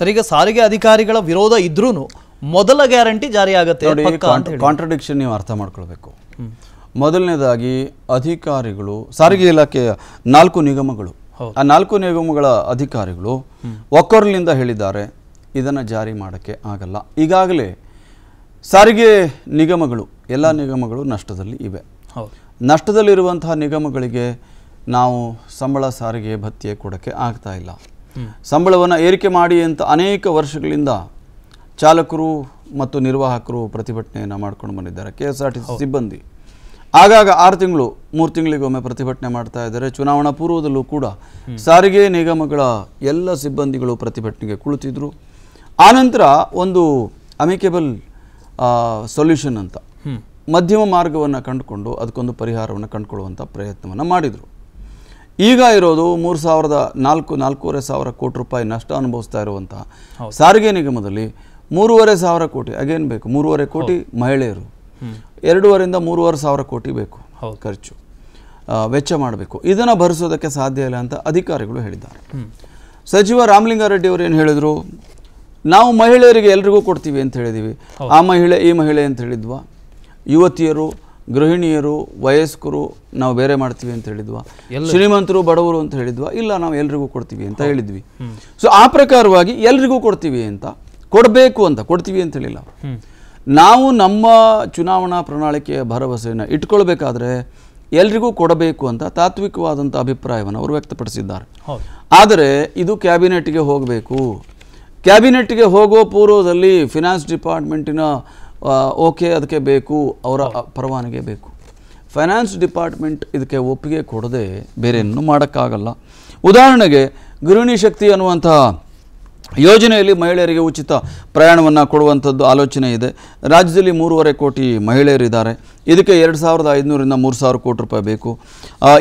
sir ಈಗ ಸಾರಿಗೆ ಅಧಿಕಾರಿಗಳ ವಿರೋಧ ಇದ್ರೂ ಮೊದಲ ಗ್ಯಾರಂಟಿ ಜಾರಿಯಾಗುತ್ತೆ ಕಾಂಟ್ರಡಿಕ್ಷನ್ ನೀವು ಅರ್ಥ ಮಾಡ್ಕೊಳ್ಬೇಕು ಮೊದಲನೇದಾಗಿ ಅಧಿಕಾರಿಗಳು ಸಾರಿಗೆ ಇಲಾಖೆಯ ನಾಲ್ಕು ನಿಗಮಗಳು ಆ ನಾಲ್ಕು ನಿಗಮಗಳ ಅಧಿಕಾರಿಗಳು ಒಕ್ಕೊರ್ಲಿಂದ ಹೇಳಿದ್ದಾರೆ ಇದನ್ನು ಜಾರಿ ಮಾಡೋಕ್ಕೆ ಆಗಲ್ಲ ಈಗಾಗಲೇ ಸಾರಿಗೆ ನಿಗಮಗಳು ಎಲ್ಲ ನಿಗಮಗಳು ನಷ್ಟದಲ್ಲಿ ಇವೆ ನಷ್ಟದಲ್ಲಿರುವಂತಹ ನಿಗಮಗಳಿಗೆ ನಾವು ಸಂಬಳ ಸಾರಿಗೆ ಭತ್ಯೆ ಕೊಡೋಕ್ಕೆ ಆಗ್ತಾ ಇಲ್ಲ ಸಂಬಳವನ್ನು ಏರಿಕೆ ಮಾಡಿ ಅಂತ ಅನೇಕ ವರ್ಷಗಳಿಂದ ಚಾಲಕರು ಮತ್ತು ನಿರ್ವಾಹಕರು ಪ್ರತಿಭಟನೆಯನ್ನು ಮಾಡ್ಕೊಂಡು ಬಂದಿದ್ದಾರೆ ಕೆ ಎಸ್ ಆರ್ ಟಿ ಸಿಬ್ಬಂದಿ ಆಗಾಗ ಆರು ತಿಂಗಳು ಮೂರು ತಿಂಗಳಿಗೊಮ್ಮೆ ಪ್ರತಿಭಟನೆ ಮಾಡ್ತಾ ಇದ್ದಾರೆ ಚುನಾವಣಾ ಪೂರ್ವದಲ್ಲೂ ಕೂಡ ಸಾರಿಗೆ ನಿಗಮಗಳ ಎಲ್ಲ ಸಿಬ್ಬಂದಿಗಳು ಪ್ರತಿಭಟನೆಗೆ ಕುಳಿತಿದ್ರು ಆನಂತರ ಒಂದು ಅಮಿಕೇಬಲ್ ಸೊಲ್ಯೂಷನ್ ಅಂತ ಮಧ್ಯಮ ಮಾರ್ಗವನ್ನು ಕಂಡುಕೊಂಡು ಅದಕ್ಕೊಂದು ಪರಿಹಾರವನ್ನು ಕಂಡುಕೊಳ್ಳುವಂಥ ಪ್ರಯತ್ನವನ್ನು ಮಾಡಿದರು ಈಗ ಇರೋದು ಮೂರು ಸಾವಿರದ ನಾಲ್ಕು ನಾಲ್ಕೂವರೆ ಸಾವಿರ ಕೋಟಿ ರೂಪಾಯಿ ನಷ್ಟ ಅನುಭವಿಸ್ತಾ ಇರುವಂತಹ ಸಾರಿಗೆ ನಿಗಮದಲ್ಲಿ ಮೂರುವರೆ ಸಾವಿರ ಕೋಟಿ ಅಗೇನ್ ಬೇಕು ಮೂರುವರೆ ಕೋಟಿ ಮಹಿಳೆಯರು ಎರಡೂವರೆಯಿಂದ ಮೂರುವರೆ ಸಾವಿರ ಕೋಟಿ ಬೇಕು ಖರ್ಚು ವೆಚ್ಚ ಮಾಡಬೇಕು ಇದನ್ನು ಭರಿಸೋದಕ್ಕೆ ಸಾಧ್ಯ ಇಲ್ಲ ಅಂತ ಅಧಿಕಾರಿಗಳು ಹೇಳಿದ್ದಾರೆ ಸಚಿವ ರಾಮಲಿಂಗಾರೆಡ್ಡಿ ಅವರು ಏನು ಹೇಳಿದರು ನಾವು ಮಹಿಳೆಯರಿಗೆ ಎಲ್ರಿಗೂ ಕೊಡ್ತೀವಿ ಅಂತ ಹೇಳಿದ್ದೀವಿ ಆ ಮಹಿಳೆ ಈ ಮಹಿಳೆ ಅಂತ ಹೇಳಿದ್ವಾ ಯುವತಿಯರು ಗೃಹಿಣಿಯರು ವಯಸ್ಕರು ನಾವು ಬೇರೆ ಮಾಡ್ತೀವಿ ಅಂತ ಹೇಳಿದ್ವಾ ಶ್ರೀಮಂತರು ಬಡವರು ಅಂತ ಹೇಳಿದ್ವಾ ಇಲ್ಲ ನಾವು ಎಲ್ರಿಗೂ ಕೊಡ್ತೀವಿ ಅಂತ ಹೇಳಿದ್ವಿ ಸೊ ಆ ಪ್ರಕಾರವಾಗಿ ಎಲ್ರಿಗೂ ಕೊಡ್ತೀವಿ ಅಂತ ಕೊಡಬೇಕು ಅಂತ ಕೊಡ್ತೀವಿ ಅಂತ ಹೇಳಿಲ್ಲ ನಾವು ನಮ್ಮ ಚುನಾವಣಾ ಪ್ರಣಾಳಿಕೆಯ ಭರವಸೆಯನ್ನು ಇಟ್ಕೊಳ್ಬೇಕಾದ್ರೆ ಎಲ್ರಿಗೂ ಕೊಡಬೇಕು ಅಂತ ತಾತ್ವಿಕವಾದಂಥ ಅಭಿಪ್ರಾಯವನ್ನು ಅವರು ವ್ಯಕ್ತಪಡಿಸಿದ್ದಾರೆ ಆದರೆ ಇದು ಕ್ಯಾಬಿನೆಟ್ಗೆ ಹೋಗಬೇಕು ಕ್ಯಾಬಿನೆಟ್ಗೆ ಹೋಗೋ ಪೂರ್ವದಲ್ಲಿ ಫಿನಾನ್ಸ್ ಡಿಪಾರ್ಟ್ಮೆಂಟಿನ ಓಕೆ ಅದಕ್ಕೆ ಬೇಕು ಅವರ ಪರವಾನಿಗೆ ಬೇಕು ಫೈನಾನ್ಸ್ ಡಿಪಾರ್ಟ್ಮೆಂಟ್ ಇದಕ್ಕೆ ಒಪ್ಪಿಗೆ ಕೊಡದೆ ಬೇರೆ ಮಾಡೋಕ್ಕಾಗಲ್ಲ ಉದಾಹರಣೆಗೆ ಗೃಹಿಣಿ ಶಕ್ತಿ ಅನ್ನುವಂಥ ಯೋಜನೆಯಲ್ಲಿ ಮಹಿಳೆಯರಿಗೆ ಉಚಿತ ಪ್ರಯಾಣವನ್ನು ಕೊಡುವಂಥದ್ದು ಆಲೋಚನೆ ಇದೆ ರಾಜ್ಯದಲ್ಲಿ ಮೂರುವರೆ ಕೋಟಿ ಮಹಿಳೆಯರಿದ್ದಾರೆ ಇದಕ್ಕೆ ಎರಡು ಸಾವಿರದ ಐದುನೂರಿಂದ ಮೂರು ಸಾವಿರ ಕೋಟಿ ರೂಪಾಯಿ ಬೇಕು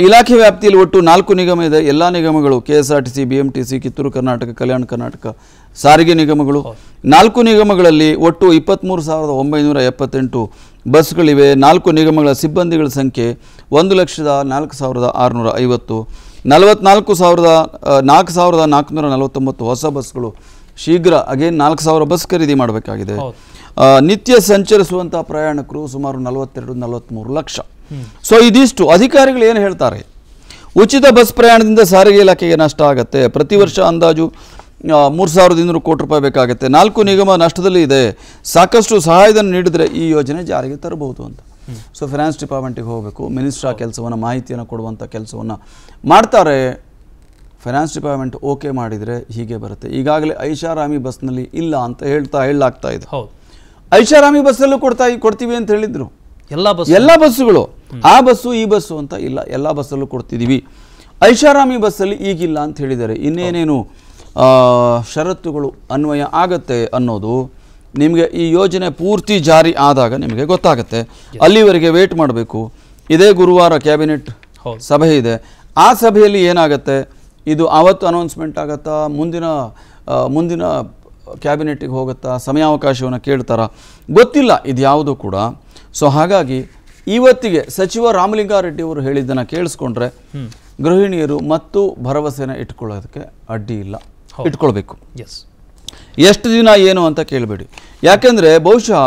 ಇಲಾಖೆ ವ್ಯಾಪ್ತಿಯಲ್ಲಿ ಒಟ್ಟು ನಾಲ್ಕು ನಿಗಮ ಇದೆ ಎಲ್ಲ ನಿಗಮಗಳು K S R T C B M T C Kittur Karnataka Kalyana Karnataka ಸಾರಿಗೆ ನಿಗಮಗಳು ನಾಲ್ಕು ನಿಗಮಗಳಲ್ಲಿ ಒಟ್ಟು ಇಪ್ಪತ್ತ್ಮೂರು ಸಾವಿರದ ಒಂಬೈನೂರ ಎಪ್ಪತ್ತೆಂಟು ಬಸ್ಗಳಿವೆ ನಾಲ್ಕು ನಿಗಮಗಳ ಸಿಬ್ಬಂದಿಗಳ ಸಂಖ್ಯೆ ಒಂದು ಲಕ್ಷದ ನಾಲ್ಕು ಸಾವಿರದ ಆರುನೂರ ಐವತ್ತು ನಲವತ್ನಾಲ್ಕು ಸಾವಿರದ ನಾಲ್ಕು ಸಾವಿರದ ನಾಲ್ಕುನೂರ ನಲವತ್ತೊಂಬತ್ತು ಹೊಸ ಬಸ್ಗಳು ಶೀಘ್ರ ಅಗೇನ್ ನಾಲ್ಕು ಸಾವಿರ ಬಸ್ ಖರೀದಿ ಮಾಡಬೇಕಾಗಿದೆ ನಿತ್ಯ ಸಂಚರಿಸುವಂಥ ಪ್ರಯಾಣಿಕರು ಸುಮಾರು ನಲವತ್ತೆರಡು ನಲವತ್ತ್ಮೂರು ಲಕ್ಷ ಸೊ ಇದಿಷ್ಟು ಅಧಿಕಾರಿಗಳು ಏನು ಹೇಳ್ತಾರೆ ಉಚಿತ ಬಸ್ ಪ್ರಯಾಣದಿಂದ ಸಾರಿಗೆ ಇಲಾಖೆಗೆ ನಷ್ಟ ಆಗುತ್ತೆ ಪ್ರತಿ ವರ್ಷ ಅಂದಾಜು ಮೂರು ಸಾವಿರದ ಇನ್ನೂರು ಕೋಟಿ ರೂಪಾಯಿ ಬೇಕಾಗುತ್ತೆ ನಾಲ್ಕು ನಿಗಮ ನಷ್ಟದಲ್ಲಿ ಇದೆ ಸಾಕಷ್ಟು ಸಹಾಯಧನ ನೀಡಿದರೆ ಈ ಯೋಜನೆ ಜಾರಿಗೆ ತರಬಹುದು ಅಂತ ಸೊ ಫಿನಾನ್ಸ್ ಡಿಪಾರ್ಟ್ಮೆಂಟಿಗೆ ಹೋಗಬೇಕು ಮಿನಿಸ್ಟ್ರ ಆ ಕೆಲಸವನ್ನು ಮಾಹಿತಿಯನ್ನು ಕೊಡುವಂಥ ಕೆಲಸವನ್ನು ಮಾಡ್ತಾರೆ ಫೈನಾನ್ಸ್ ಡಿಪಾರ್ಟ್ಮೆಂಟ್ ಓಕೆ ಮಾಡಿದರೆ ಹೀಗೆ ಬರುತ್ತೆ ಈಗಾಗಲೇ ಐಷಾರಾಮಿ ಬಸ್ನಲ್ಲಿ ಇಲ್ಲ ಅಂತ ಹೇಳ್ತಾ ಹೇಳಲಾಗ್ತಾ ಇದೆ ಹೌದು ಐಷಾರಾಮಿ ಬಸ್ಸಲ್ಲೂ ಕೊಡ್ತಾ ಕೊಡ್ತೀವಿ ಅಂತ ಹೇಳಿದ್ರು ಎಲ್ಲ ಬಸ್ ಎಲ್ಲ ಬಸ್ಸುಗಳು ಆ ಬಸ್ಸು ಈ ಬಸ್ಸು ಅಂತ ಇಲ್ಲ ಎಲ್ಲ ಬಸ್ಸಲ್ಲೂ ಕೊಡ್ತಿದ್ದೀವಿ ಐಷಾರಾಮಿ ಬಸ್ಸಲ್ಲಿ ಈಗಿಲ್ಲ ಅಂತ ಹೇಳಿದ್ದಾರೆ ಇನ್ನೇನೇನು ಷರತ್ತುಗಳು ಅನ್ವಯ ಆಗತ್ತೆ ಅನ್ನೋದು ನಿಮಗೆ ಈ ಯೋಜನೆ ಪೂರ್ತಿ ಜಾರಿ ಆದಾಗ ನಿಮಗೆ ಗೊತ್ತಾಗುತ್ತೆ ಅಲ್ಲಿವರೆಗೆ ವೇಟ್ ಮಾಡಬೇಕು ಇದೇ ಗುರುವಾರ ಕ್ಯಾಬಿನೆಟ್ ಸಭೆ ಇದೆ ಆ ಸಭೆಯಲ್ಲಿ ಏನಾಗುತ್ತೆ ಇದು ಆವತ್ತು ಅನೌನ್ಸ್ಮೆಂಟ್ ಆಗುತ್ತಾ ಮುಂದಿನ ಮುಂದಿನ ಕ್ಯಾಬಿನೆಟ್ಗೆ ಹೋಗುತ್ತಾ ಸಮಯಾವಕಾಶವನ್ನು ಕೇಳ್ತಾರಾ ಗೊತ್ತಿಲ್ಲ ಇದು ಯಾವುದು ಕೂಡ ಸೊ ಹಾಗಾಗಿ ಇವತ್ತಿಗೆ ಸಚಿವ ರಾಮಲಿಂಗಾರೆಡ್ಡಿ ಅವರು ಹೇಳಿದ್ದನ್ನು ಕೇಳಿಸ್ಕೊಂಡ್ರೆ ಗೃಹಿಣಿಯರು ಮತ್ತು ಭರವಸೆನ ಇಟ್ಕೊಳ್ಳೋದಕ್ಕೆ ಅಡ್ಡಿ ಇಲ್ಲ ಇಟ್ಕೊಳ್ಬೇಕು ಎಸ್ ಎಷ್ಟು ದಿನ ಏನು ಅಂತ ಕೇಳಬೇಡಿ ಯಾಕೆಂದ್ರೆ ಬಹುಶಃ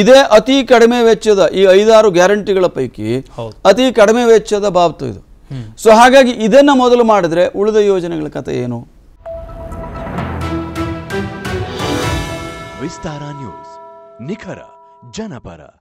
ಇದೇ ಅತಿ ಕಡಿಮೆ ವೆಚ್ಚದ ಈ ಐದಾರು ಗ್ಯಾರಂಟಿಗಳ ಪೈಕಿ ಅತಿ ಕಡಿಮೆ ವೆಚ್ಚದ ಬಾಬ್ತು ಇದು ಸೊ ಹಾಗಾಗಿ ಇದನ್ನ ಮೊದಲು ಮಾಡಿದ್ರೆ ಉಳಿದ ಯೋಜನೆಗಳ ಕತೆ ಏನು ವಿಸ್ತಾರ ನ್ಯೂಸ್ ನಿಖರ ಜನಪರ